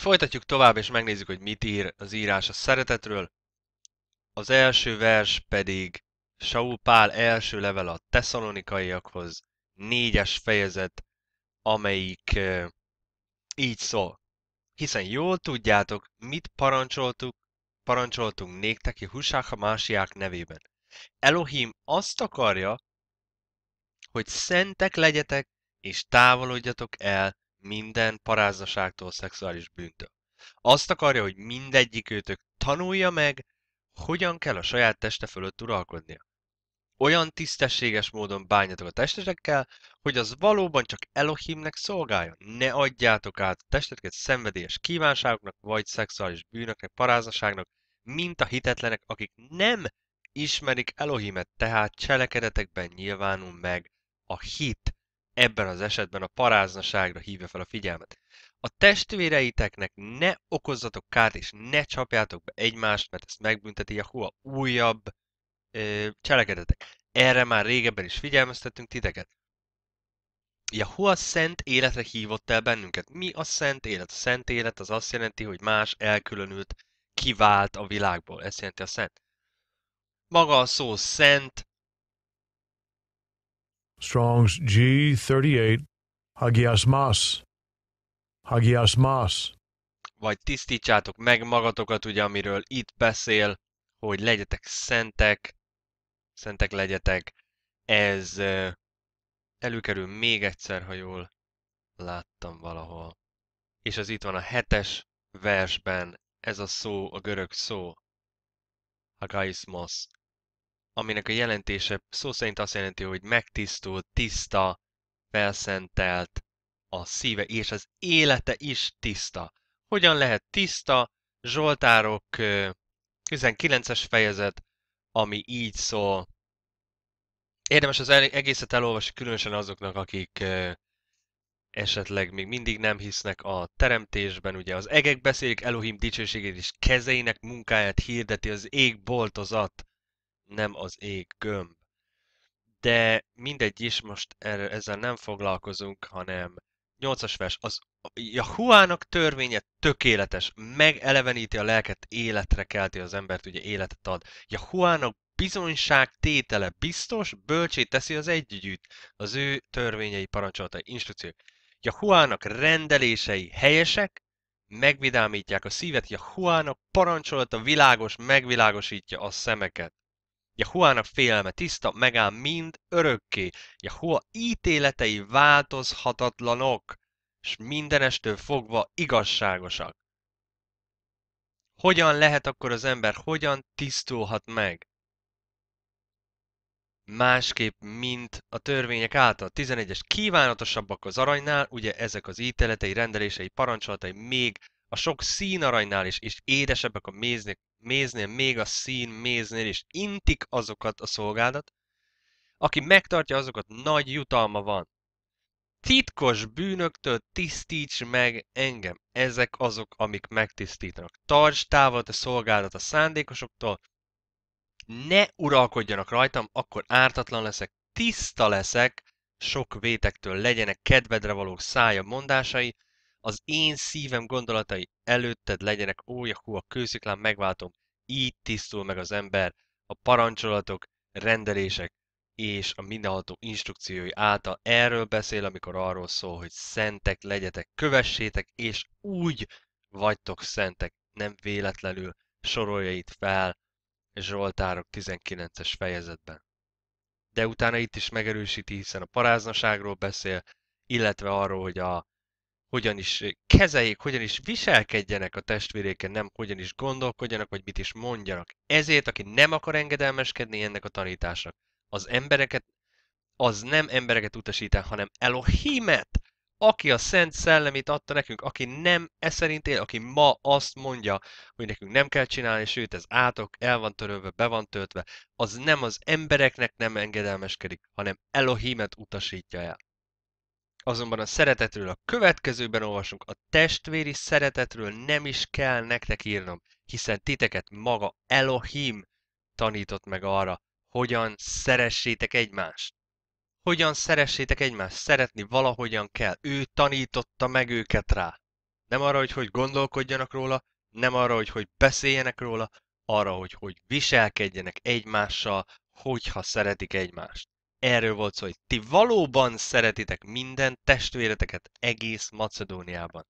Folytatjuk tovább, és megnézzük, hogy mit ír az írás a szeretetről. Az első vers pedig Saul Pál első level a teszalonikaiakhoz, négyes fejezet, amelyik így szól. Hiszen jól tudjátok, mit parancsoltuk, parancsoltunk néktek Husáha Másiák nevében. Elohim azt akarja, hogy szentek legyetek, és távolodjatok el minden parázaságtól szexuális bűntől. Azt akarja, hogy mindegyik őtök tanulja meg, hogyan kell a saját teste fölött uralkodnia. Olyan tisztességes módon bánjatok a testetekkel, hogy az valóban csak Elohimnek szolgáljon. Ne adjátok át a testeteket szenvedélyes kívánságoknak, vagy szexuális bűnöknek, parázaságnak, mint a hitetlenek, akik nem ismerik Elohimet, tehát cselekedetekben nyilvánul meg a hit, ebben az esetben a paráznaságra hívja fel a figyelmet. A testvéreiteknek ne okozzatok kárt, és ne csapjátok be egymást, mert ezt megbünteti Jahua újabb ö, cselekedetek. Erre már régebben is figyelmeztettünk titeket. Jahua szent életre hívott el bennünket. Mi a szent élet? A szent élet az azt jelenti, hogy más elkülönült, kivált a világból. Ezt jelenti a szent. Maga a szó szent, Strong's G38 Hagiasmas. Hagiasmas. Vagy tisztítsátok meg magatokat, ugye, amiről itt beszél, hogy legyetek szentek, szentek legyetek. Ez előkerül még egyszer, ha jól láttam valahol. És az itt van a hetes versben, ez a szó, a görög szó, Hagaismos, aminek a jelentése szó szerint azt jelenti, hogy megtisztult, tiszta, felszentelt a szíve, és az élete is tiszta. Hogyan lehet tiszta? Zsoltárok 19-es fejezet, ami így szól. Érdemes az egészet elolvasni, különösen azoknak, akik esetleg még mindig nem hisznek a teremtésben, ugye az egek beszélik Elohim dicsőségét és kezeinek munkáját hirdeti az ég boltozat nem az ég gömb. De mindegy is, most erre, ezzel nem foglalkozunk, hanem 8-as vers, az Jahuának törvénye tökéletes, megeleveníti a lelket, életre kelti az embert, ugye életet ad. Jahuának bizonyság tétele biztos, bölcsét teszi az együgyűt, az ő törvényei, parancsolatai, instrukciók. Jahuának rendelései helyesek, megvidámítják a szívet, Jahuának parancsolata világos, megvilágosítja a szemeket. Jahuának félelme tiszta, megáll mind örökké. Jahua ítéletei változhatatlanok, és mindenestől fogva igazságosak. Hogyan lehet akkor az ember, hogyan tisztulhat meg? Másképp, mint a törvények által. 11-es kívánatosabbak az aranynál, ugye ezek az ítéletei, rendelései, parancsolatai még a sok színaranynál is, és édesebbek a méznek méznél, még a szín méznél és intik azokat a szolgádat, aki megtartja azokat, nagy jutalma van. Titkos bűnöktől tisztíts meg engem. Ezek azok, amik megtisztítanak. Tarts távol a szolgálat a szándékosoktól, ne uralkodjanak rajtam, akkor ártatlan leszek, tiszta leszek, sok vétektől legyenek kedvedre való szája mondásai, az én szívem gondolatai előtted legyenek, ó Jakó, a kősziklán megváltom. Így tisztul meg az ember a parancsolatok, rendelések és a mindenható instrukciói által. Erről beszél, amikor arról szól, hogy szentek legyetek, kövessétek, és úgy vagytok szentek, nem véletlenül sorolja itt fel Zsoltárok 19-es fejezetben. De utána itt is megerősíti, hiszen a paráznaságról beszél, illetve arról, hogy a hogyan is kezeljék, hogyan is viselkedjenek a testvéréken, nem hogyan is gondolkodjanak, vagy mit is mondjanak. Ezért, aki nem akar engedelmeskedni ennek a tanításnak, az embereket, az nem embereket utasít el, hanem Elohimet, aki a Szent Szellemét adta nekünk, aki nem e szerint él, aki ma azt mondja, hogy nekünk nem kell csinálni, sőt ez átok, el van törölve, be van töltve, az nem az embereknek nem engedelmeskedik, hanem Elohimet utasítja el. Azonban a szeretetről a következőben olvasunk, a testvéri szeretetről nem is kell nektek írnom, hiszen titeket maga Elohim tanított meg arra, hogyan szeressétek egymást. Hogyan szeressétek egymást? Szeretni valahogyan kell. Ő tanította meg őket rá. Nem arra, hogy hogy gondolkodjanak róla, nem arra, hogy hogy beszéljenek róla, arra, hogy hogy viselkedjenek egymással, hogyha szeretik egymást. Erről volt szó, hogy ti valóban szeretitek minden testvéreteket egész Macedóniában.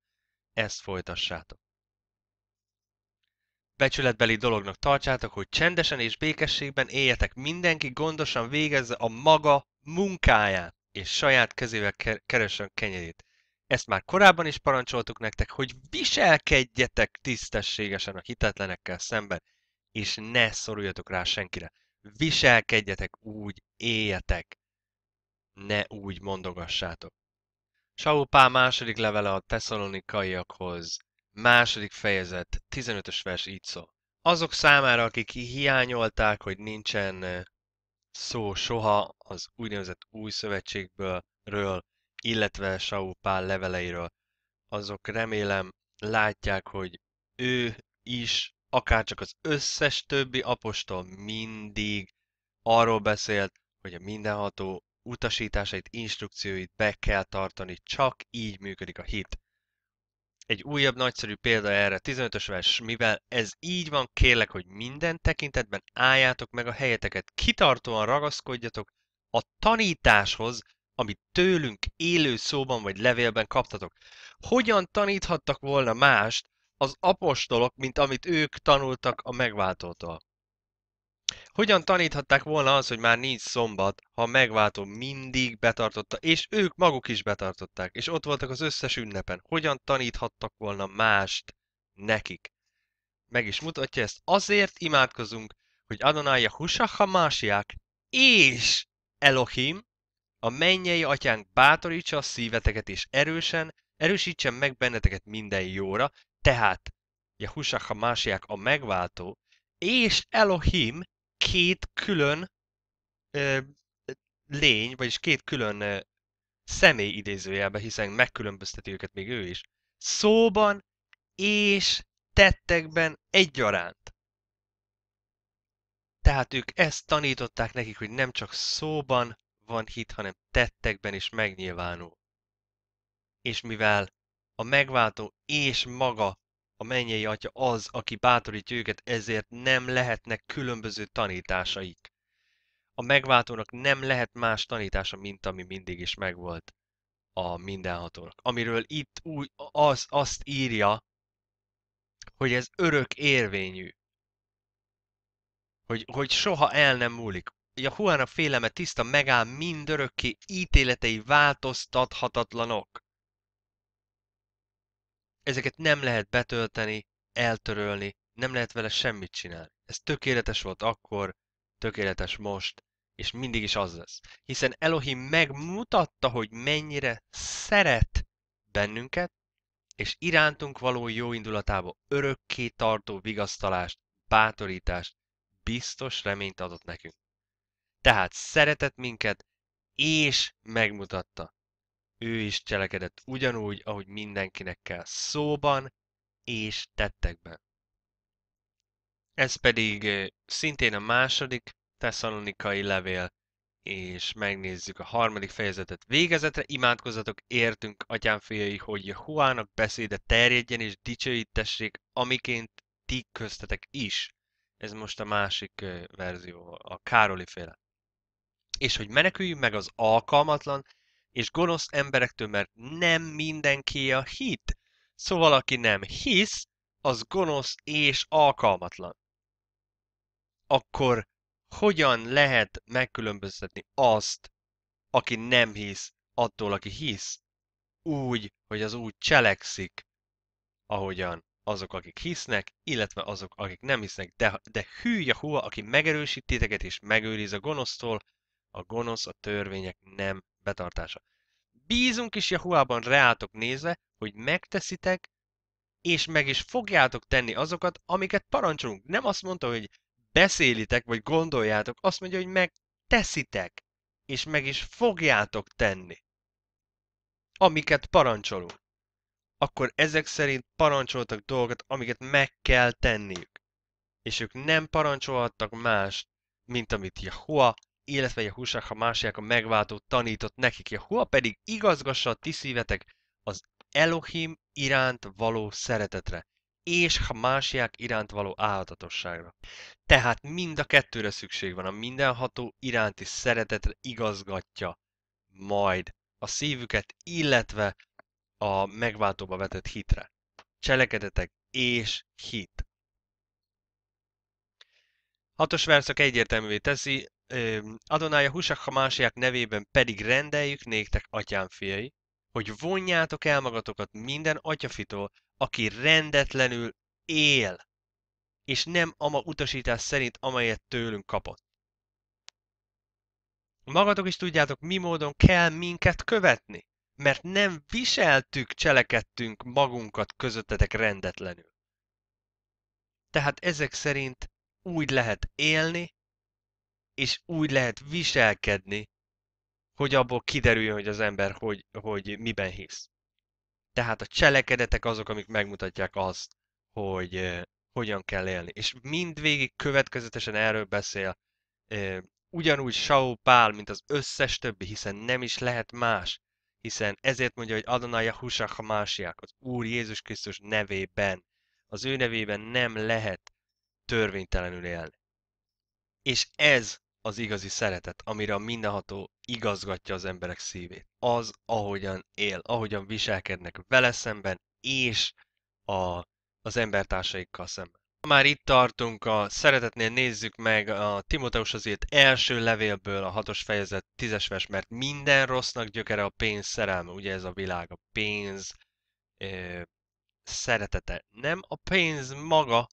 Ezt folytassátok. Becsületbeli dolognak tartsátok, hogy csendesen és békességben éljetek, mindenki gondosan végezze a maga munkáját, és saját kezével keresön kenyerét. Ezt már korábban is parancsoltuk nektek, hogy viselkedjetek tisztességesen a hitetlenekkel szemben, és ne szoruljatok rá senkire viselkedjetek úgy, éljetek, ne úgy mondogassátok. Saul Pál második levele a tesszalonikaiakhoz, második fejezet, 15-ös vers így szól. Azok számára, akik hiányolták, hogy nincsen szó soha az úgynevezett új szövetségből, illetve Saul Pál leveleiről, azok remélem látják, hogy ő is akárcsak az összes többi apostol mindig arról beszélt, hogy a mindenható utasításait, instrukcióit be kell tartani, csak így működik a hit. Egy újabb nagyszerű példa erre, 15-ös vers, mivel ez így van, kérlek, hogy minden tekintetben álljátok meg a helyeteket, kitartóan ragaszkodjatok a tanításhoz, amit tőlünk élő szóban vagy levélben kaptatok. Hogyan taníthattak volna mást, az apostolok, mint amit ők tanultak a megváltótól. Hogyan taníthatták volna az, hogy már nincs szombat, ha a megváltó mindig betartotta, és ők maguk is betartották, és ott voltak az összes ünnepen. Hogyan taníthattak volna mást nekik? Meg is mutatja ezt. Azért imádkozunk, hogy Adonai Husaha másiák és Elohim, a mennyei atyánk bátorítsa a szíveteket, és erősen erősítsen meg benneteket minden jóra, tehát a Hamásiák a megváltó, és Elohim két külön ö, lény, vagyis két külön ö, személy idézőjelbe, hiszen megkülönbözteti őket még ő is, szóban és tettekben egyaránt. Tehát ők ezt tanították nekik, hogy nem csak szóban van hit, hanem tettekben is megnyilvánul. És mivel a megváltó és maga a mennyei atya az, aki bátorít őket, ezért nem lehetnek különböző tanításaik. A megváltónak nem lehet más tanítása, mint ami mindig is megvolt a mindenhatónak. Amiről itt új az, azt írja, hogy ez örök érvényű. Hogy, hogy soha el nem múlik. Huana féleme tiszta megáll mindörökké, ítéletei változtathatatlanok ezeket nem lehet betölteni, eltörölni, nem lehet vele semmit csinálni. Ez tökéletes volt akkor, tökéletes most, és mindig is az lesz. Hiszen Elohim megmutatta, hogy mennyire szeret bennünket, és irántunk való jó indulatába örökké tartó vigasztalást, bátorítást, biztos reményt adott nekünk. Tehát szeretett minket, és megmutatta, ő is cselekedett ugyanúgy, ahogy mindenkinek kell szóban és tettekben. Ez pedig szintén a második tesszalonikai levél, és megnézzük a harmadik fejezetet. Végezetre imádkozatok értünk, atyámfiai, hogy hogy huának beszéde terjedjen és dicsőítessék, amiként ti köztetek is. Ez most a másik verzió, a Károli féle. És hogy meneküljünk meg az alkalmatlan és gonosz emberektől, mert nem mindenki a hit. Szóval aki nem hisz, az gonosz és alkalmatlan. Akkor hogyan lehet megkülönböztetni azt, aki nem hisz, attól, aki hisz? Úgy, hogy az úgy cselekszik, ahogyan azok, akik hisznek, illetve azok, akik nem hisznek, de, de hűj a hua, aki megerősít titeket és megőriz a gonosztól, a gonosz a törvények nem betartása. Bízunk is Jahuában reátok nézve, hogy megteszitek, és meg is fogjátok tenni azokat, amiket parancsolunk. Nem azt mondta, hogy beszélitek, vagy gondoljátok, azt mondja, hogy megteszitek, és meg is fogjátok tenni, amiket parancsolunk. Akkor ezek szerint parancsoltak dolgot, amiket meg kell tenniük. És ők nem parancsolhattak más, mint amit Jahua életvegyek ha másják a megváltó tanított nekik, Jehova pedig igazgassa a ti szívetek az Elohim iránt való szeretetre, és ha másiák iránt való álhatatosságra. Tehát mind a kettőre szükség van, a mindenható iránti szeretetre igazgatja majd a szívüket, illetve a megváltóba vetett hitre. Cselekedetek és hit. Hatos verszak egyértelművé teszi, Adonája Husak Hamásiák nevében pedig rendeljük néktek, atyám fiai, hogy vonjátok el magatokat minden atyafitól, aki rendetlenül él, és nem ama utasítás szerint, amelyet tőlünk kapott. Magatok is tudjátok, mi módon kell minket követni, mert nem viseltük, cselekedtünk magunkat közöttetek rendetlenül. Tehát ezek szerint úgy lehet élni, és úgy lehet viselkedni, hogy abból kiderüljön, hogy az ember hogy, hogy miben hisz. Tehát a cselekedetek azok, amik megmutatják azt, hogy eh, hogyan kell élni. És mindvégig következetesen erről beszél eh, ugyanúgy Saul Pál, mint az összes többi, hiszen nem is lehet más, hiszen ezért mondja, hogy Adonai Yahushua másiak, az Úr Jézus Krisztus nevében, az ő nevében nem lehet törvénytelenül élni. És ez az igazi szeretet, amire a mindenható igazgatja az emberek szívét. Az, ahogyan él, ahogyan viselkednek vele szemben, és a, az embertársaikkal szemben. Már itt tartunk a szeretetnél, nézzük meg a Timoteushoz írt első levélből a hatos fejezet tízes vers, mert minden rossznak gyökere a pénz szerelme, ugye ez a világ, a pénz ö, szeretete. Nem a pénz maga,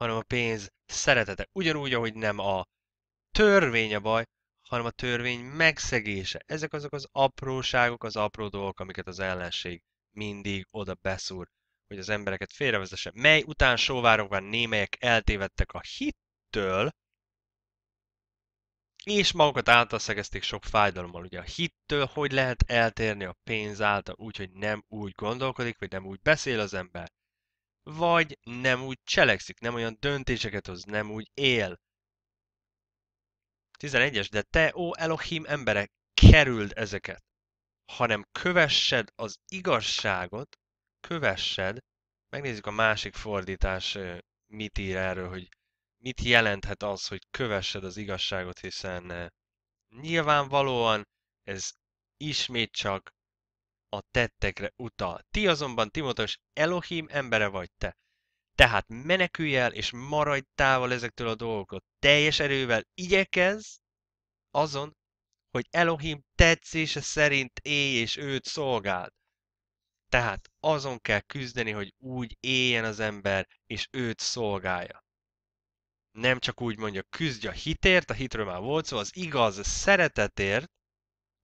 hanem a pénz szeretete. Ugyanúgy, ahogy nem a törvény a baj, hanem a törvény megszegése. Ezek azok az apróságok, az apró dolgok, amiket az ellenség mindig oda beszúr, hogy az embereket félrevezesse. Mely után sóvárokban némelyek eltévedtek a hittől, és magukat által szegezték sok fájdalommal. Ugye a hittől hogy lehet eltérni a pénz által úgy, hogy nem úgy gondolkodik, vagy nem úgy beszél az ember vagy nem úgy cselekszik, nem olyan döntéseket hoz, nem úgy él. 11-es, de te, ó Elohim emberek kerüld ezeket, hanem kövessed az igazságot, kövessed, megnézzük a másik fordítás mit ír erről, hogy mit jelenthet az, hogy kövessed az igazságot, hiszen nyilvánvalóan ez ismét csak a tettekre utal. Ti azonban, Timotos, Elohim embere vagy te. Tehát menekülj el, és maradj távol ezektől a dolgoktól. Teljes erővel igyekezz azon, hogy Elohim tetszése szerint élj és őt szolgáld. Tehát azon kell küzdeni, hogy úgy éljen az ember, és őt szolgálja. Nem csak úgy mondja, küzdj a hitért, a hitről már volt szó, az igaz szeretetért,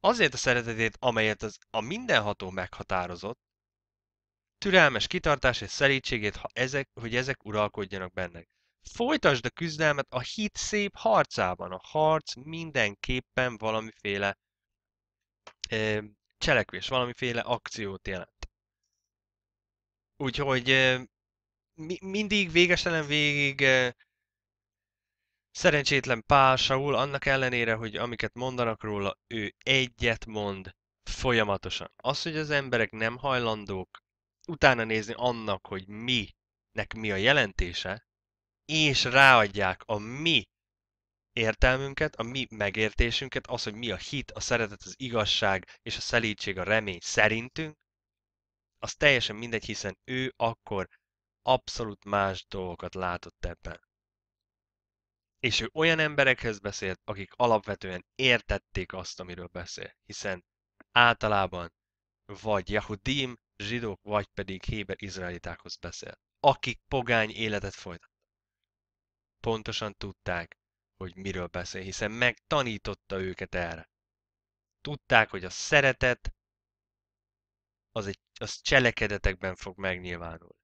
Azért a szeretetét, amelyet az a mindenható meghatározott, türelmes kitartás és szelítségét, ha ezek, hogy ezek uralkodjanak benned. Folytasd a küzdelmet a hit szép harcában. A harc mindenképpen valamiféle ö, cselekvés, valamiféle akciót jelent. Úgyhogy ö, mi, mindig végesen végig ö, Szerencsétlen Pál Saul annak ellenére, hogy amiket mondanak róla, ő egyet mond folyamatosan. Az, hogy az emberek nem hajlandók utána nézni annak, hogy mi, nek mi a jelentése, és ráadják a mi értelmünket, a mi megértésünket, az, hogy mi a hit, a szeretet, az igazság és a szelítség, a remény szerintünk, az teljesen mindegy, hiszen ő akkor abszolút más dolgokat látott ebben. És ő olyan emberekhez beszélt, akik alapvetően értették azt, amiről beszél, hiszen általában vagy Yahudim, zsidók, vagy pedig héber izraelitákhoz beszél, akik pogány életet folytatnak. Pontosan tudták, hogy miről beszél, hiszen megtanította őket erre. Tudták, hogy a szeretet az, egy, az cselekedetekben fog megnyilvánulni.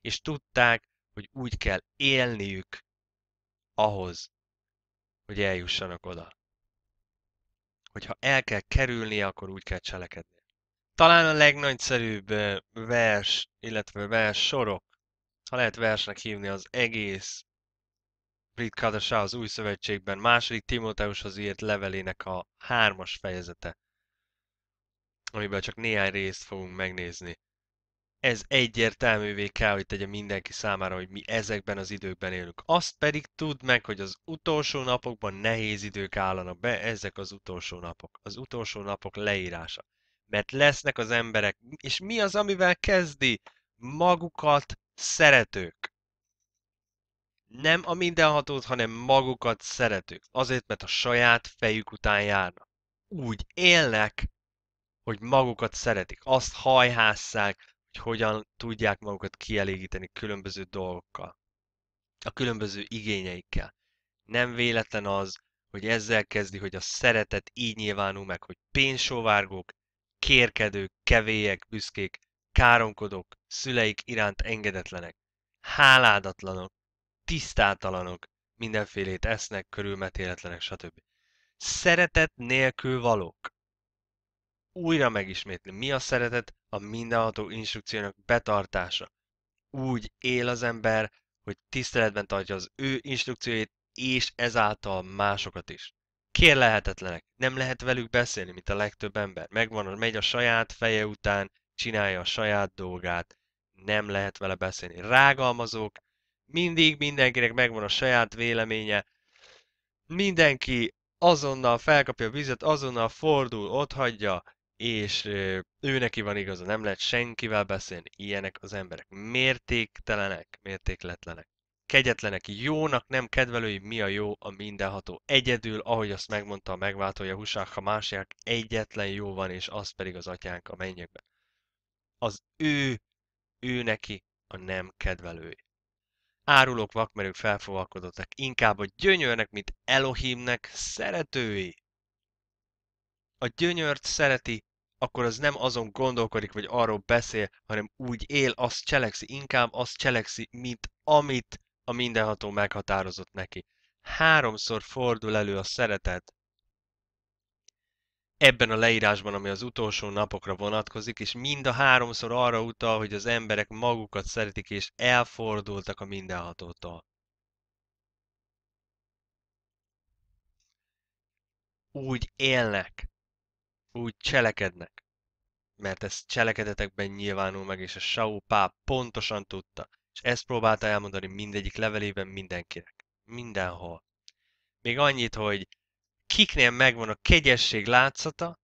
És tudták, hogy úgy kell élniük ahhoz, hogy eljussanak oda. Hogyha el kell kerülni, akkor úgy kell cselekedni. Talán a legnagyszerűbb vers, illetve vers sorok, ha lehet versnek hívni az egész Brit Kadasá az Új Szövetségben második Timóteushoz írt levelének a hármas fejezete, amiben csak néhány részt fogunk megnézni ez egyértelművé kell, hogy tegye mindenki számára, hogy mi ezekben az időkben élünk. Azt pedig tudd meg, hogy az utolsó napokban nehéz idők állanak be, ezek az utolsó napok. Az utolsó napok leírása. Mert lesznek az emberek, és mi az, amivel kezdi? Magukat szeretők. Nem a mindenhatót, hanem magukat szeretők. Azért, mert a saját fejük után járnak. Úgy élnek, hogy magukat szeretik, azt hajhásszák, hogyan tudják magukat kielégíteni különböző dolgokkal, a különböző igényeikkel. Nem véletlen az, hogy ezzel kezdi, hogy a szeretet így nyilvánul meg, hogy pénzsóvárgók, kérkedők, kevélyek, büszkék, káromkodók, szüleik iránt engedetlenek, háládatlanok, tisztátalanok, mindenfélét esznek, körülmetéletlenek, stb. Szeretet nélkül valók. Újra megismétli, mi a szeretet, a mindenható instrukciónak betartása. Úgy él az ember, hogy tiszteletben tartja az ő instrukcióit, és ezáltal másokat is. Kér lehetetlenek, nem lehet velük beszélni, mint a legtöbb ember. Megvan, megy a saját feje után, csinálja a saját dolgát, nem lehet vele beszélni. Rágalmazók, mindig mindenkinek megvan a saját véleménye, mindenki azonnal felkapja a vizet, azonnal fordul, ott hagyja, és ő neki van igaza, nem lehet senkivel beszélni, ilyenek az emberek. Mértéktelenek, mértékletlenek, kegyetlenek, jónak nem kedvelői, mi a jó, a mindenható. Egyedül, ahogy azt megmondta a megváltója Husák, ha másják, egyetlen jó van, és az pedig az atyánk a mennyekben. Az ő, ő neki a nem kedvelői. Árulók, vakmerők felfogalkodottak, inkább a gyönyörnek, mint Elohimnek szeretői. A gyönyört szereti akkor az nem azon gondolkodik, vagy arról beszél, hanem úgy él, azt cselekszi, inkább azt cselekszi, mint amit a mindenható meghatározott neki. Háromszor fordul elő a szeretet ebben a leírásban, ami az utolsó napokra vonatkozik, és mind a háromszor arra utal, hogy az emberek magukat szeretik, és elfordultak a mindenhatótól. Úgy élnek, úgy cselekednek, mert ez cselekedetekben nyilvánul meg, és a Shao Pá pontosan tudta, és ezt próbálta elmondani mindegyik levelében mindenkinek. Mindenhol. Még annyit, hogy kiknél megvan a kegyesség látszata,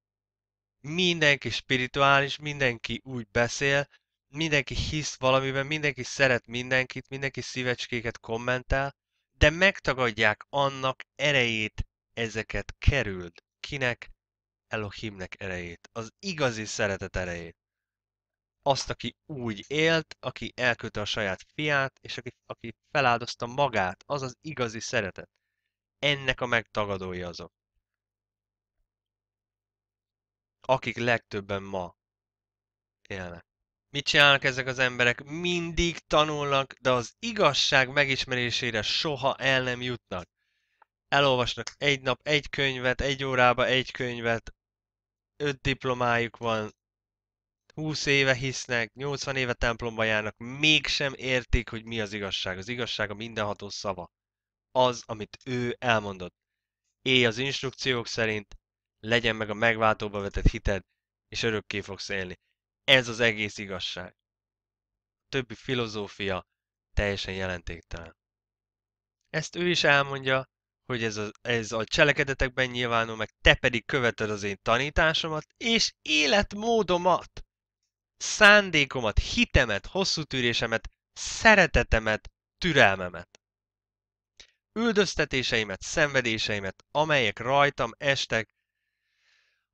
mindenki spirituális, mindenki úgy beszél, mindenki hisz valamiben, mindenki szeret mindenkit, mindenki szívecskéket kommentál, de megtagadják annak erejét ezeket kerüld. Kinek? Elohimnek erejét, az igazi szeretet erejét. Azt, aki úgy élt, aki elküldte a saját fiát, és aki, aki feláldozta magát, az az igazi szeretet. Ennek a megtagadói azok. Akik legtöbben ma élnek. Mit csinálnak ezek az emberek? Mindig tanulnak, de az igazság megismerésére soha el nem jutnak. Elolvasnak egy nap egy könyvet, egy órába egy könyvet, öt diplomájuk van, 20 éve hisznek, 80 éve templomba járnak, mégsem értik, hogy mi az igazság. Az igazság a mindenható szava. Az, amit ő elmondott. Élj az instrukciók szerint, legyen meg a megváltóba vetett hited, és örökké fogsz élni. Ez az egész igazság. A többi filozófia teljesen jelentéktelen. Ezt ő is elmondja, hogy ez a, ez a cselekedetekben nyilvánul meg, te pedig követed az én tanításomat és életmódomat, szándékomat, hitemet, hosszú tűrésemet, szeretetemet, türelmemet. Üldöztetéseimet, szenvedéseimet, amelyek rajtam estek,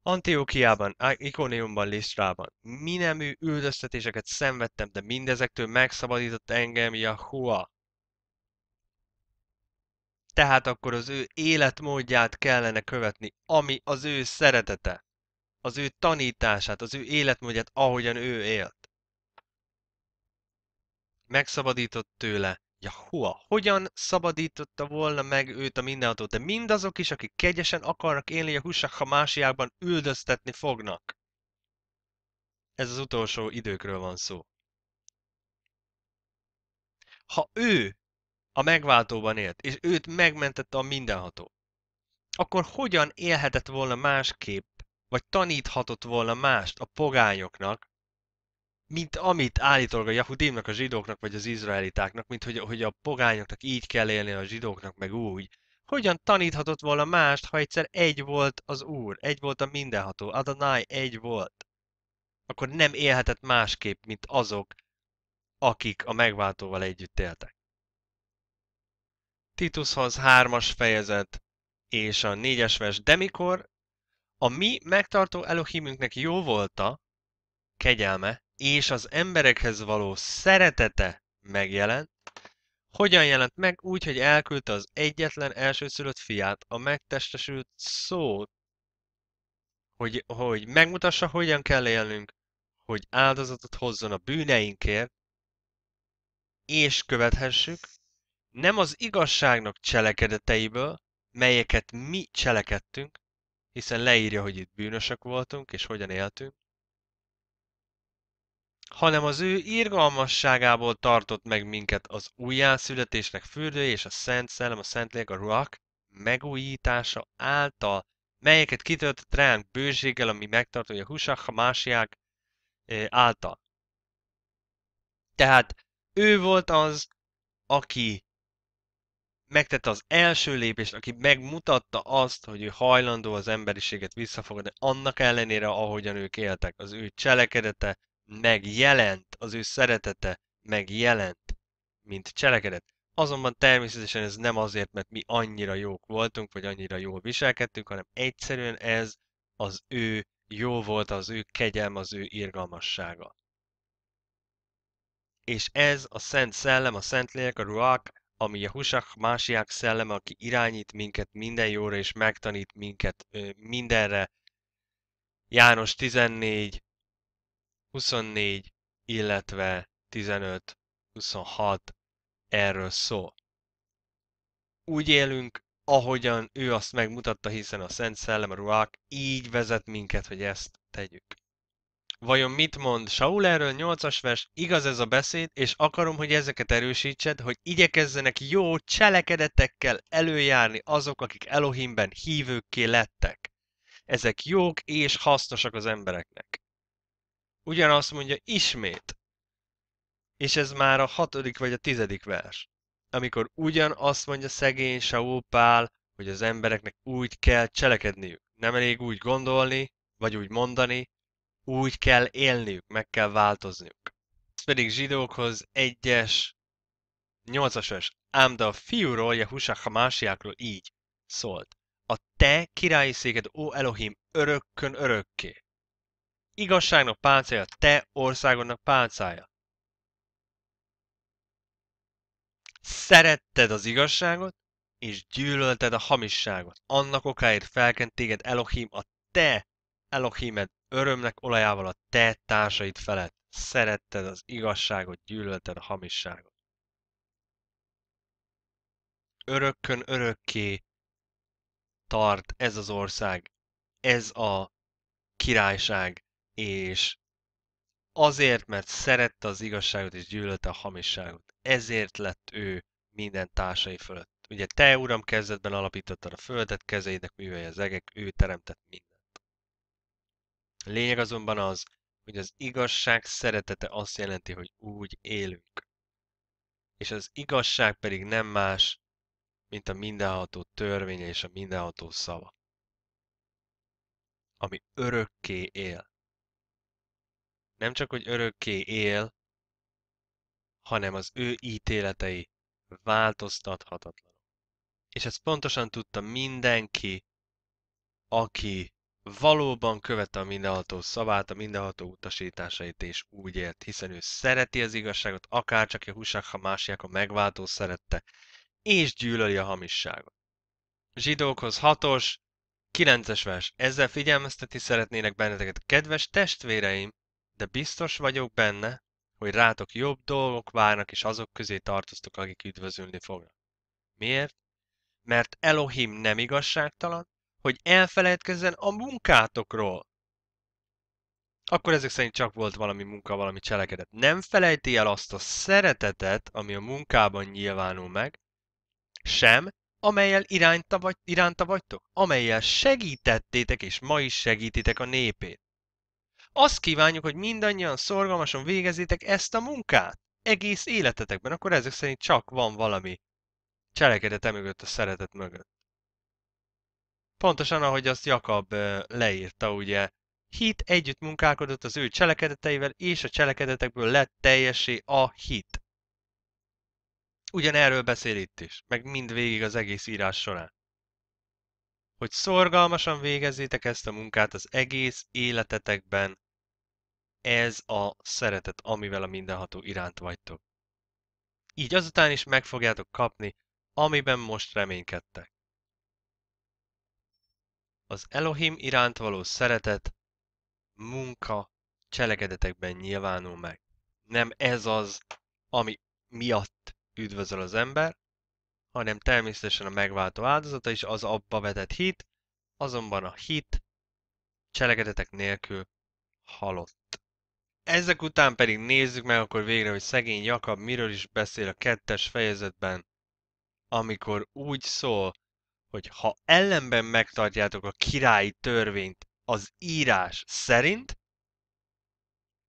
Antiókiában, Ikoniumban, Listrában minemű üldöztetéseket szenvedtem, de mindezektől megszabadított engem Jahua, tehát akkor az ő életmódját kellene követni, ami az ő szeretete, az ő tanítását, az ő életmódját, ahogyan ő élt. Megszabadított tőle. Jahua, hogyan szabadította volna meg őt a mindenható? De mindazok is, akik kegyesen akarnak élni a ha másiákban, üldöztetni fognak. Ez az utolsó időkről van szó. Ha ő a megváltóban élt, és őt megmentette a mindenható, akkor hogyan élhetett volna másképp, vagy taníthatott volna mást a pogányoknak, mint amit állítólag a jahudimnak, a zsidóknak, vagy az izraelitáknak, mint hogy, hogy a pogányoknak így kell élni, a zsidóknak meg úgy. Hogyan taníthatott volna mást, ha egyszer egy volt az Úr, egy volt a mindenható, Adonai egy volt? Akkor nem élhetett másképp, mint azok, akik a megváltóval együtt éltek. Titushoz hármas fejezet és a négyes vers. De mikor a mi megtartó Elohimünknek jó volta, kegyelme, és az emberekhez való szeretete megjelent, hogyan jelent meg? Úgy, hogy elküldte az egyetlen elsőszülött fiát, a megtestesült szót, hogy, hogy megmutassa, hogyan kell élnünk, hogy áldozatot hozzon a bűneinkért, és követhessük, nem az igazságnak cselekedeteiből, melyeket mi cselekedtünk, hiszen leírja, hogy itt bűnösök voltunk, és hogyan éltünk, hanem az ő irgalmasságából tartott meg minket az újjászületésnek fürdője és a Szent Szellem, a Lég, a Ruach megújítása által, melyeket kitöltött ránk bőséggel, ami megtartója Husach, másiák által. Tehát ő volt az, aki megtette az első lépést, aki megmutatta azt, hogy ő hajlandó az emberiséget visszafogadni, annak ellenére, ahogyan ők éltek. Az ő cselekedete megjelent, az ő szeretete megjelent, mint cselekedet. Azonban természetesen ez nem azért, mert mi annyira jók voltunk, vagy annyira jól viselkedtünk, hanem egyszerűen ez az ő jó volt, az ő kegyelm, az ő irgalmassága. És ez a Szent Szellem, a Szent Lélek, a Ruach ami Jahusach Másiák szelleme, aki irányít minket minden jóra és megtanít minket ö, mindenre. János 14, 24, illetve 15, 26 erről szól. Úgy élünk, ahogyan ő azt megmutatta, hiszen a Szent Szellem, a Ruák így vezet minket, hogy ezt tegyük. Vajon mit mond Saul erről? 8-as vers, igaz ez a beszéd, és akarom, hogy ezeket erősítsed, hogy igyekezzenek jó cselekedetekkel előjárni azok, akik Elohimben hívőkké lettek. Ezek jók és hasznosak az embereknek. Ugyanazt mondja ismét, és ez már a hatodik vagy a tizedik vers, amikor ugyanazt mondja szegény Saul Pál, hogy az embereknek úgy kell cselekedniük. Nem elég úgy gondolni, vagy úgy mondani, úgy kell élniük, meg kell változniuk. Ez pedig zsidókhoz egyes, nyolcasas, ám de a fiúról, Jehusa Hamásiákról így szólt. A te királyi széked, ó Elohim, örökkön örökké. Igazságnak páncája, te országodnak páncája. Szeretted az igazságot, és gyűlölted a hamisságot. Annak okáért felkent téged Elohim, a te Elohimed örömnek olajával a te társaid felett. Szeretted az igazságot, gyűlölted a hamisságot. Örökkön örökké tart ez az ország, ez a királyság, és azért, mert szerette az igazságot és gyűlölte a hamisságot. Ezért lett ő minden társai fölött. Ugye te, Uram, kezdetben alapítottad a földet, kezeidnek művelje az egek, ő teremtett mindent lényeg azonban az, hogy az igazság szeretete azt jelenti, hogy úgy élünk. És az igazság pedig nem más, mint a mindenható törvénye és a mindenható szava, ami örökké él. Nem csak, hogy örökké él, hanem az ő ítéletei változtathatatlanok. És ezt pontosan tudta mindenki, aki valóban követte a mindenható szavát, a mindenható utasításait és úgy élt, hiszen ő szereti az igazságot, akárcsak a húsak, ha másiak a megváltó szerette, és gyűlöli a hamisságot. Zsidókhoz hatos, kilences vers. Ezzel figyelmezteti szeretnének benneteket, kedves testvéreim, de biztos vagyok benne, hogy rátok jobb dolgok várnak, és azok közé tartoztok, akik üdvözülni fognak. Miért? Mert Elohim nem igazságtalan, hogy elfelejtkezzen a munkátokról. Akkor ezek szerint csak volt valami munka, valami cselekedet. Nem felejti el azt a szeretetet, ami a munkában nyilvánul meg, sem, amelyel irányta vagy, iránta vagytok, amelyel segítettétek és ma is segítitek a népét. Azt kívánjuk, hogy mindannyian szorgalmasan végezzétek ezt a munkát egész életetekben, akkor ezek szerint csak van valami cselekedete mögött, a szeretet mögött. Pontosan ahogy azt Jakab leírta, ugye, hit együtt munkálkodott az ő cselekedeteivel, és a cselekedetekből lett teljesé a hit. Ugyanerről beszél itt is, meg mind végig az egész írás során. Hogy szorgalmasan végezzétek ezt a munkát az egész életetekben, ez a szeretet, amivel a mindenható iránt vagytok. Így azután is meg fogjátok kapni, amiben most reménykedtek. Az Elohim iránt való szeretet munka cselekedetekben nyilvánul meg. Nem ez az, ami miatt üdvözöl az ember, hanem természetesen a megváltó áldozata is az abba vetett hit, azonban a hit cselekedetek nélkül halott. Ezek után pedig nézzük meg akkor végre, hogy szegény Jakab miről is beszél a kettes fejezetben, amikor úgy szól, hogy ha ellenben megtartjátok a királyi törvényt az írás szerint,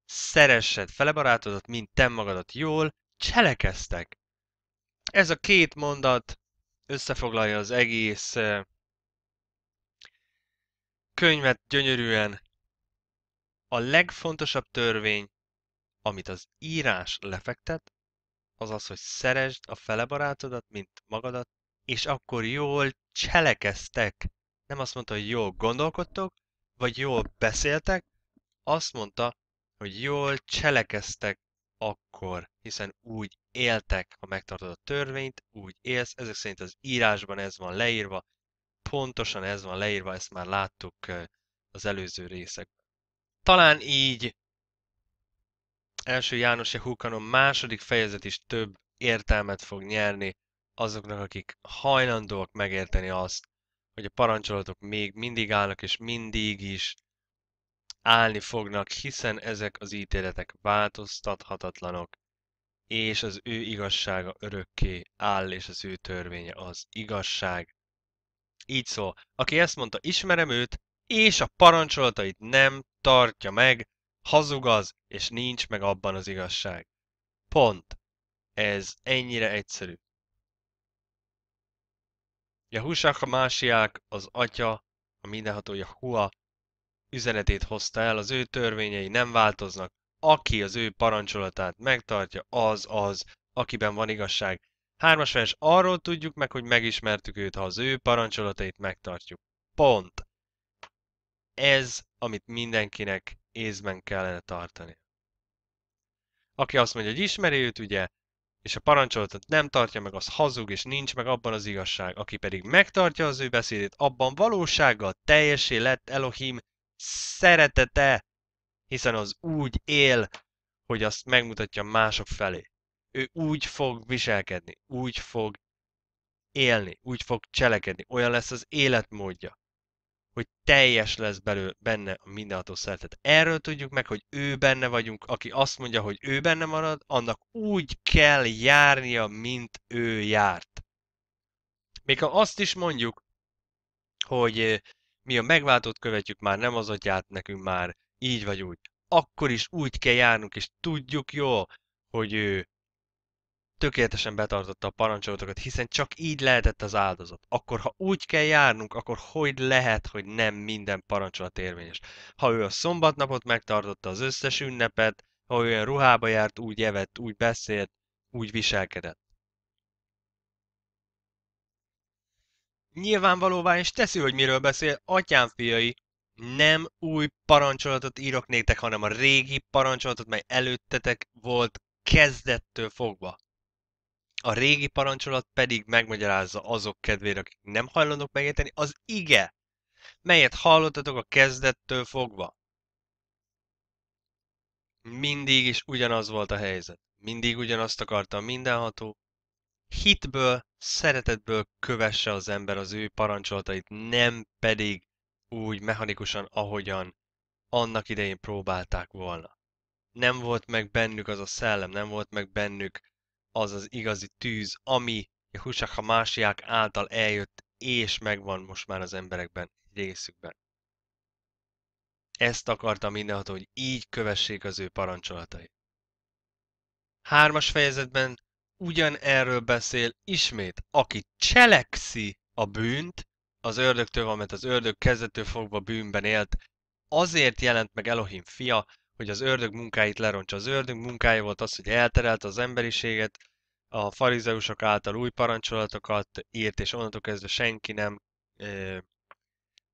szeressed felebarátodat, mint te magadat jól, cselekeztek. Ez a két mondat összefoglalja az egész eh, könyvet gyönyörűen. A legfontosabb törvény, amit az írás lefektet, az az, hogy szeresd a felebarátodat, mint magadat, és akkor jól cselekeztek. Nem azt mondta, hogy jól gondolkodtok, vagy jól beszéltek, azt mondta, hogy jól cselekeztek akkor, hiszen úgy éltek, ha megtartod a törvényt, úgy élsz, ezek szerint az írásban ez van leírva, pontosan ez van leírva, ezt már láttuk az előző részekben. Talán így első János Jehukanon második fejezet is több értelmet fog nyerni, azoknak, akik hajlandóak megérteni azt, hogy a parancsolatok még mindig állnak, és mindig is állni fognak, hiszen ezek az ítéletek változtathatatlanok, és az ő igazsága örökké áll, és az ő törvénye az igazság. Így szó. aki ezt mondta, ismerem őt, és a parancsolatait nem tartja meg, hazug az és nincs meg abban az igazság. Pont. Ez ennyire egyszerű. Jahusák a másiák, az atya, a mindenható Jahua üzenetét hozta el, az ő törvényei nem változnak. Aki az ő parancsolatát megtartja, az az, akiben van igazság. Hármas vers, arról tudjuk meg, hogy megismertük őt, ha az ő parancsolatait megtartjuk. Pont. Ez, amit mindenkinek észben kellene tartani. Aki azt mondja, hogy ismeri őt, ugye, és a parancsolatot nem tartja meg, az hazug, és nincs meg abban az igazság. Aki pedig megtartja az ő beszédét, abban valósággal teljesé lett Elohim szeretete, hiszen az úgy él, hogy azt megmutatja mások felé. Ő úgy fog viselkedni, úgy fog élni, úgy fog cselekedni, olyan lesz az életmódja hogy teljes lesz belő, benne a mindenható szeretet. Erről tudjuk meg, hogy ő benne vagyunk, aki azt mondja, hogy ő benne marad, annak úgy kell járnia, mint ő járt. Még ha azt is mondjuk, hogy eh, mi a megváltót követjük, már nem az atyát, nekünk már így vagy úgy, akkor is úgy kell járnunk, és tudjuk jól, hogy ő tökéletesen betartotta a parancsolatokat, hiszen csak így lehetett az áldozat. Akkor, ha úgy kell járnunk, akkor hogy lehet, hogy nem minden parancsolat érvényes? Ha ő a szombatnapot megtartotta az összes ünnepet, ha ő olyan ruhába járt, úgy evett, úgy beszélt, úgy viselkedett. Nyilvánvalóvá és teszi, hogy miről beszél, atyám fiai, nem új parancsolatot írok néktek, hanem a régi parancsolatot, mely előttetek volt kezdettől fogva a régi parancsolat pedig megmagyarázza azok kedvére, akik nem hajlandók megérteni, az ige, melyet hallottatok a kezdettől fogva. Mindig is ugyanaz volt a helyzet. Mindig ugyanazt akarta a mindenható. Hitből, szeretetből kövesse az ember az ő parancsolatait, nem pedig úgy mechanikusan, ahogyan annak idején próbálták volna. Nem volt meg bennük az a szellem, nem volt meg bennük az az igazi tűz, ami Jehusák a másiák által eljött, és megvan most már az emberekben részükben. Ezt akarta mindenható, hogy így kövessék az ő parancsolatai. Hármas fejezetben ugyanerről beszél ismét, aki cselekszi a bűnt, az ördögtől van, mert az ördög kezdetől fogva bűnben élt, azért jelent meg Elohim fia, hogy az ördög munkáit lerontsa. Az ördög munkája volt az, hogy elterelt az emberiséget, a farizeusok által új parancsolatokat írt, és onnantól kezdve senki nem e,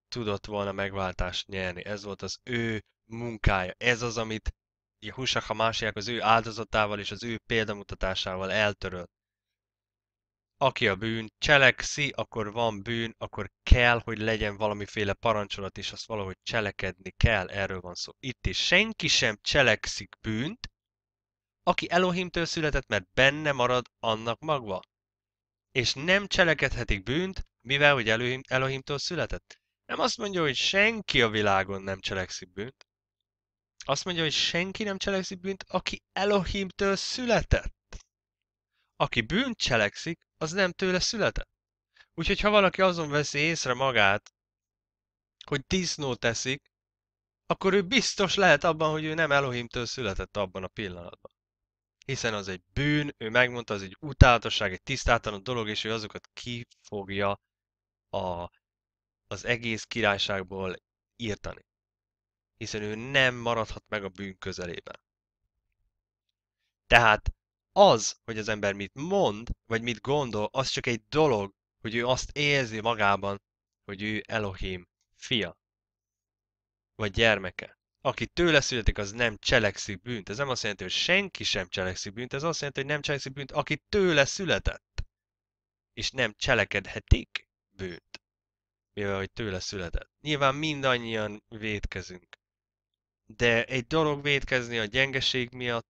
tudott volna megváltást nyerni. Ez volt az ő munkája. Ez az, amit a másiak az ő áldozatával és az ő példamutatásával eltörölt aki a bűn cselekszi, akkor van bűn, akkor kell, hogy legyen valamiféle parancsolat, és azt valahogy cselekedni kell, erről van szó. Itt is senki sem cselekszik bűnt, aki Elohimtől született, mert benne marad annak magva. És nem cselekedhetik bűnt, mivel hogy Elohim, Elohimtól született. Nem azt mondja, hogy senki a világon nem cselekszik bűnt. Azt mondja, hogy senki nem cselekszik bűnt, aki Elohimtől született. Aki bűnt cselekszik, az nem tőle született. Úgyhogy ha valaki azon veszi észre magát, hogy disznó teszik, akkor ő biztos lehet abban, hogy ő nem Elohimtől született abban a pillanatban. Hiszen az egy bűn, ő megmondta, az egy utálatosság, egy tisztátalan dolog, és ő azokat kifogja a, az egész királyságból írtani. Hiszen ő nem maradhat meg a bűn közelében. Tehát az, hogy az ember mit mond, vagy mit gondol, az csak egy dolog, hogy ő azt érzi magában, hogy ő Elohim fia, vagy gyermeke. Aki tőle születik, az nem cselekszik bűnt. Ez nem azt jelenti, hogy senki sem cselekszik bűnt, ez azt jelenti, hogy nem cselekszik bűnt, aki tőle született, és nem cselekedhetik bűnt, mivel hogy tőle született. Nyilván mindannyian védkezünk. De egy dolog védkezni a gyengeség miatt,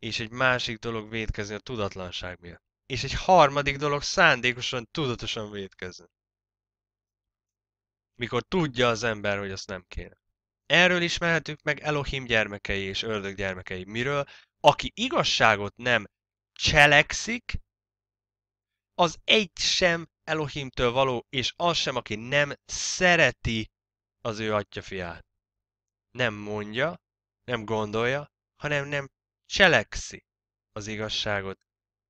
és egy másik dolog védkezni a tudatlanság miatt. És egy harmadik dolog szándékosan, tudatosan védkezni. Mikor tudja az ember, hogy azt nem kéne. Erről ismerhetünk meg Elohim gyermekei és ördög gyermekei. Miről? Aki igazságot nem cselekszik, az egy sem Elohimtől való, és az sem, aki nem szereti az ő atya fiát. Nem mondja, nem gondolja, hanem nem cselekszi az igazságot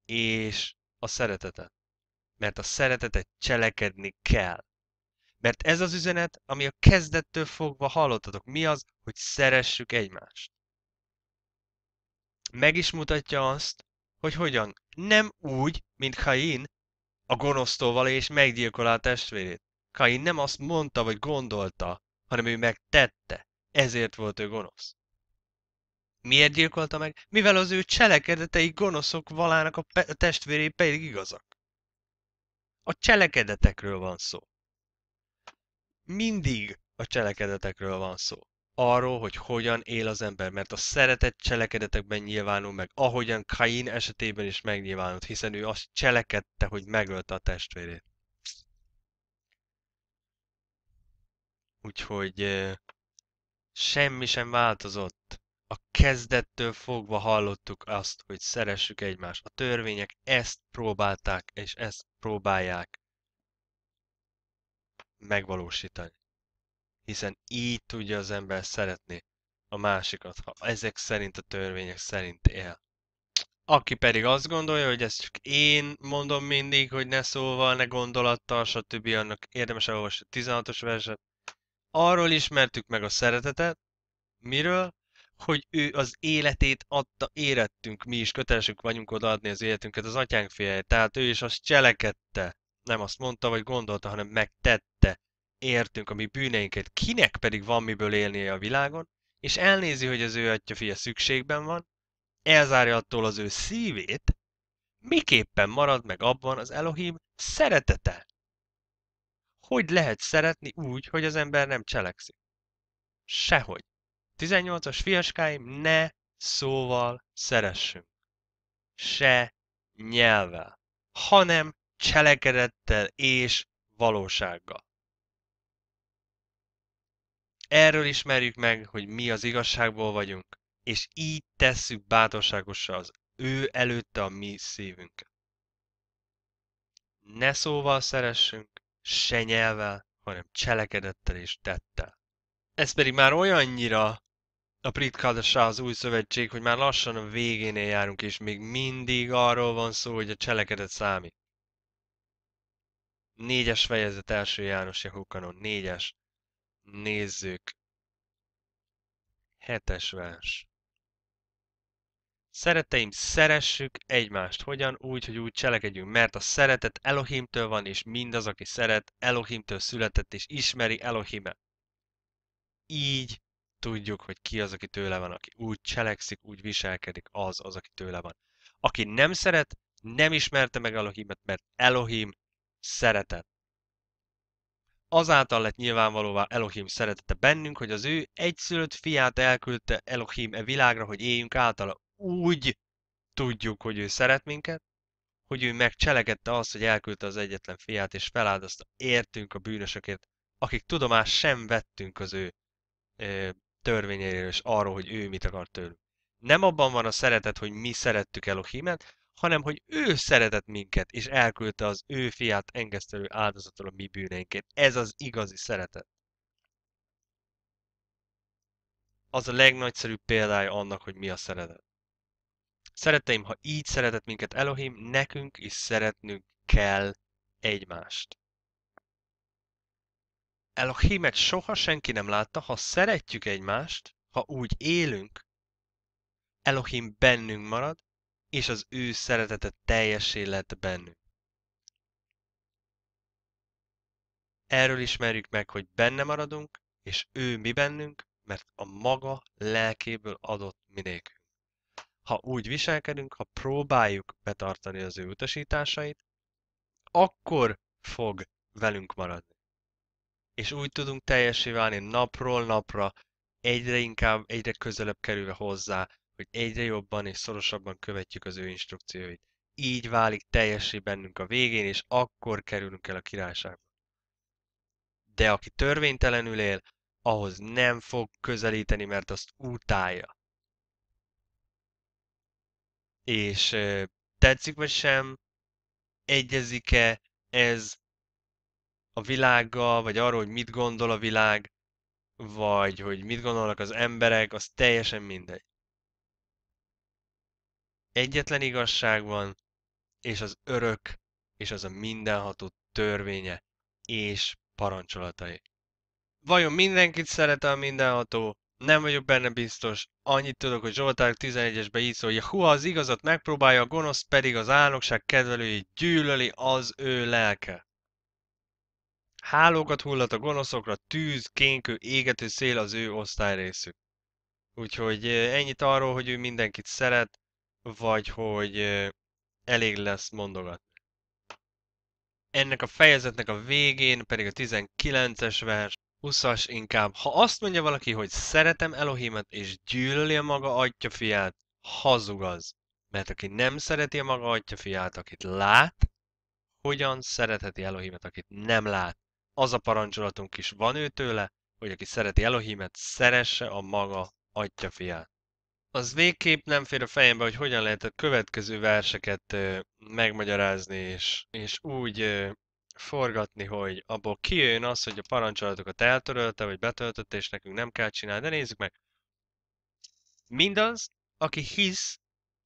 és a szeretetet. Mert a szeretetet cselekedni kell. Mert ez az üzenet, ami a kezdettől fogva hallottatok, mi az, hogy szeressük egymást. Meg is mutatja azt, hogy hogyan. Nem úgy, mint Kain a gonosztóval és meggyilkolá testvérét. Kain nem azt mondta vagy gondolta, hanem ő megtette. Ezért volt ő gonosz. Miért gyilkolta meg? Mivel az ő cselekedetei gonoszok valának a, pe- a testvéré pedig igazak. A cselekedetekről van szó. Mindig a cselekedetekről van szó. Arról, hogy hogyan él az ember, mert a szeretet cselekedetekben nyilvánul meg, ahogyan Kain esetében is megnyilvánult, hiszen ő azt cselekedte, hogy megölte a testvérét. Úgyhogy semmi sem változott a kezdettől fogva hallottuk azt, hogy szeressük egymást. A törvények ezt próbálták, és ezt próbálják megvalósítani. Hiszen így tudja az ember szeretni a másikat, ha ezek szerint a törvények szerint él. Aki pedig azt gondolja, hogy ezt csak én mondom mindig, hogy ne szóval, ne gondolattal, stb. annak érdemes elolvasni a 16-os verset. Arról ismertük meg a szeretetet, miről? hogy ő az életét adta érettünk, mi is kötelesünk vagyunk odaadni az életünket az atyánk fiáért. Tehát ő is azt cselekedte, nem azt mondta, vagy gondolta, hanem megtette. Értünk a mi bűneinket, kinek pedig van miből élnie a világon, és elnézi, hogy az ő atya fia szükségben van, elzárja attól az ő szívét, miképpen marad meg abban az Elohim szeretete. Hogy lehet szeretni úgy, hogy az ember nem cselekszik? Sehogy. 18-as fiaskáim, ne szóval szeressünk. Se nyelvel, hanem cselekedettel és valósággal. Erről ismerjük meg, hogy mi az igazságból vagyunk, és így tesszük bátorságosra az ő előtte a mi szívünket. Ne szóval szeressünk, se nyelvel, hanem cselekedettel és tettel. Ez pedig már olyannyira a Brit Kadassá az új szövetség, hogy már lassan a végénél járunk, és még mindig arról van szó, hogy a cselekedet számít. Négyes fejezet első János Jehókanon, négyes. Nézzük. Hetes vers. Szereteim, szeressük egymást. Hogyan? Úgy, hogy úgy cselekedjünk, mert a szeretet Elohimtől van, és mindaz, aki szeret, Elohimtől született, és ismeri Elohimet. Így tudjuk, hogy ki az, aki tőle van, aki úgy cselekszik, úgy viselkedik, az az, aki tőle van. Aki nem szeret, nem ismerte meg Elohimet, mert Elohim szeretett. Azáltal lett nyilvánvalóvá Elohim szeretete bennünk, hogy az ő egyszülött fiát elküldte Elohim e világra, hogy éljünk általa. Úgy tudjuk, hogy ő szeret minket, hogy ő megcselekedte azt, hogy elküldte az egyetlen fiát, és feláldozta értünk a bűnösökért, akik tudomást sem vettünk az ő és arról, hogy ő mit akar tőlünk. Nem abban van a szeretet, hogy mi szerettük el Elohimet, hanem hogy ő szeretett minket, és elküldte az ő fiát engesztelő áldozatot a mi bűneinkért. Ez az igazi szeretet. Az a legnagyszerűbb példája annak, hogy mi a szeretet. Szeretteim, ha így szeretett minket Elohim, nekünk is szeretnünk kell egymást. Elohimet soha senki nem látta, ha szeretjük egymást, ha úgy élünk, Elohim bennünk marad, és az ő szeretete teljessé lett bennünk. Erről ismerjük meg, hogy benne maradunk, és ő mi bennünk, mert a maga lelkéből adott minék. Ha úgy viselkedünk, ha próbáljuk betartani az ő utasításait, akkor fog velünk maradni és úgy tudunk teljesé válni napról napra, egyre inkább, egyre közelebb kerülve hozzá, hogy egyre jobban és szorosabban követjük az ő instrukcióit. Így válik teljesé bennünk a végén, és akkor kerülünk el a királyságba. De aki törvénytelenül él, ahhoz nem fog közelíteni, mert azt utálja. És tetszik vagy sem, egyezik-e ez a világgal, vagy arról, hogy mit gondol a világ, vagy hogy mit gondolnak az emberek, az teljesen mindegy. Egyetlen igazság van, és az örök, és az a mindenható törvénye és parancsolatai. Vajon mindenkit szeret a mindenható? Nem vagyok benne biztos. Annyit tudok, hogy Zsoltárk 11-esbe így szól, hogy az igazat megpróbálja, a gonosz pedig az álnokság kedvelői gyűlöli az ő lelke. Hálókat hullat a gonoszokra, tűz, kénkő, égető szél az ő osztályrészük. Úgyhogy ennyit arról, hogy ő mindenkit szeret, vagy hogy elég lesz mondogat. Ennek a fejezetnek a végén pedig a 19-es vers, 20-as inkább. Ha azt mondja valaki, hogy szeretem Elohimet és gyűlöli a maga atya fiát, az, Mert aki nem szereti a maga atya fiát, akit lát, hogyan szeretheti Elohimet, akit nem lát? Az a parancsolatunk is van tőle, hogy aki szereti Elohimet, szeresse a maga atya fiát. Az végképp nem fér a fejembe, hogy hogyan lehet a következő verseket ö, megmagyarázni, és, és úgy ö, forgatni, hogy abból kijön az, hogy a parancsolatokat eltörölte, vagy betöltötte, és nekünk nem kell csinálni, de nézzük meg. Mindaz, aki hisz,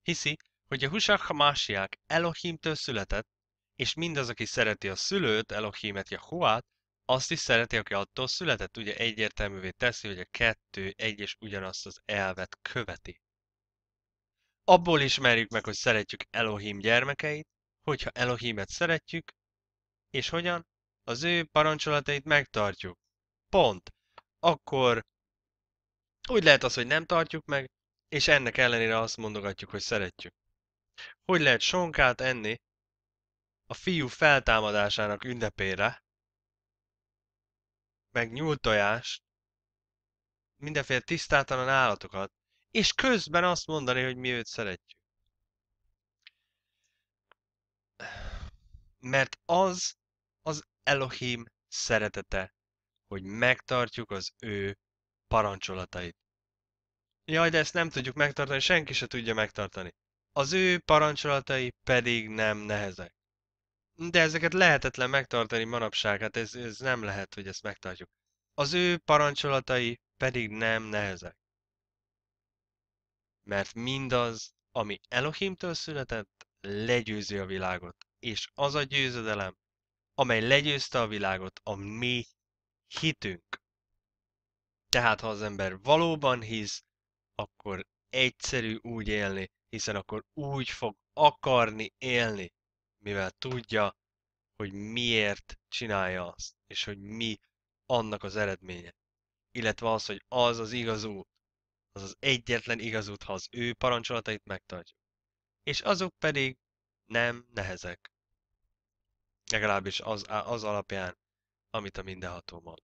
hiszi, hogy a Husák Hamásiák Elohimtől született, és mindaz, aki szereti a szülőt, Elohimet, Jahuát, azt is szereti, aki attól született, ugye egyértelművé teszi, hogy a kettő egy és ugyanazt az elvet követi. Abból ismerjük meg, hogy szeretjük Elohim gyermekeit, hogyha Elohimet szeretjük, és hogyan? Az ő parancsolatait megtartjuk. Pont. Akkor úgy lehet az, hogy nem tartjuk meg, és ennek ellenére azt mondogatjuk, hogy szeretjük. Hogy lehet sonkát enni a fiú feltámadásának ünnepére, meg nyúltojást, mindenféle tisztátalan állatokat, és közben azt mondani, hogy mi őt szeretjük. Mert az az Elohim szeretete, hogy megtartjuk az ő parancsolatait. Jaj, de ezt nem tudjuk megtartani, senki se tudja megtartani. Az ő parancsolatai pedig nem nehezek. De ezeket lehetetlen megtartani manapság, hát ez, ez nem lehet, hogy ezt megtartjuk. Az ő parancsolatai pedig nem nehezek. Mert mindaz, ami Elohimtől született, legyőzi a világot. És az a győzedelem, amely legyőzte a világot, a mi hitünk. Tehát ha az ember valóban hisz, akkor egyszerű úgy élni, hiszen akkor úgy fog akarni élni, mivel tudja, hogy miért csinálja azt, és hogy mi annak az eredménye. Illetve az, hogy az az igaz út, az az egyetlen igaz út, ha az ő parancsolatait megtartjuk. És azok pedig nem nehezek. Legalábbis az, az alapján, amit a mindenható mond.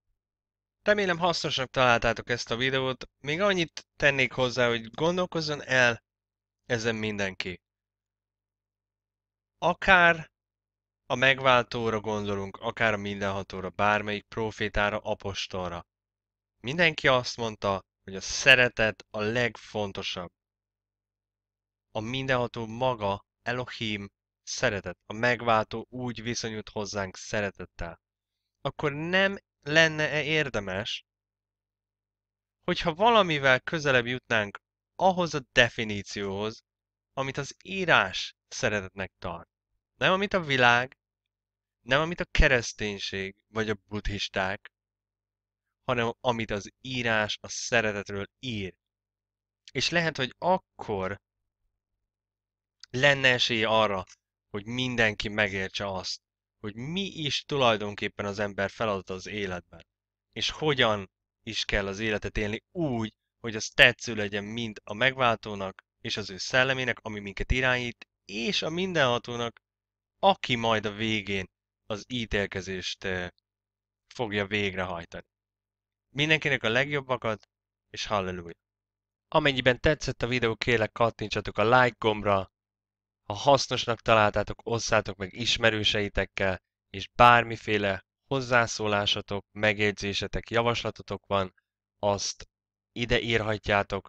Remélem hasznosnak találtátok ezt a videót. Még annyit tennék hozzá, hogy gondolkozzon el ezen mindenki akár a megváltóra gondolunk, akár a mindenhatóra, bármelyik profétára, apostolra. Mindenki azt mondta, hogy a szeretet a legfontosabb. A mindenható maga, Elohim, szeretet. A megváltó úgy viszonyult hozzánk szeretettel. Akkor nem lenne-e érdemes, hogyha valamivel közelebb jutnánk ahhoz a definícióhoz, amit az írás szeretetnek tart. Nem amit a világ, nem amit a kereszténység vagy a buddhisták, hanem amit az írás a szeretetről ír. És lehet, hogy akkor lenne esély arra, hogy mindenki megértse azt, hogy mi is tulajdonképpen az ember feladata az életben, és hogyan is kell az életet élni úgy, hogy az tetsző legyen mind a megváltónak és az ő szellemének, ami minket irányít, és a mindenhatónak, aki majd a végén az ítélkezést eh, fogja végrehajtani. Mindenkinek a legjobbakat, és halleluja! Amennyiben tetszett a videó, kérlek kattintsatok a like gombra, ha hasznosnak találtátok, osszátok meg ismerőseitekkel, és bármiféle hozzászólásatok, megjegyzésetek, javaslatotok van, azt ide írhatjátok,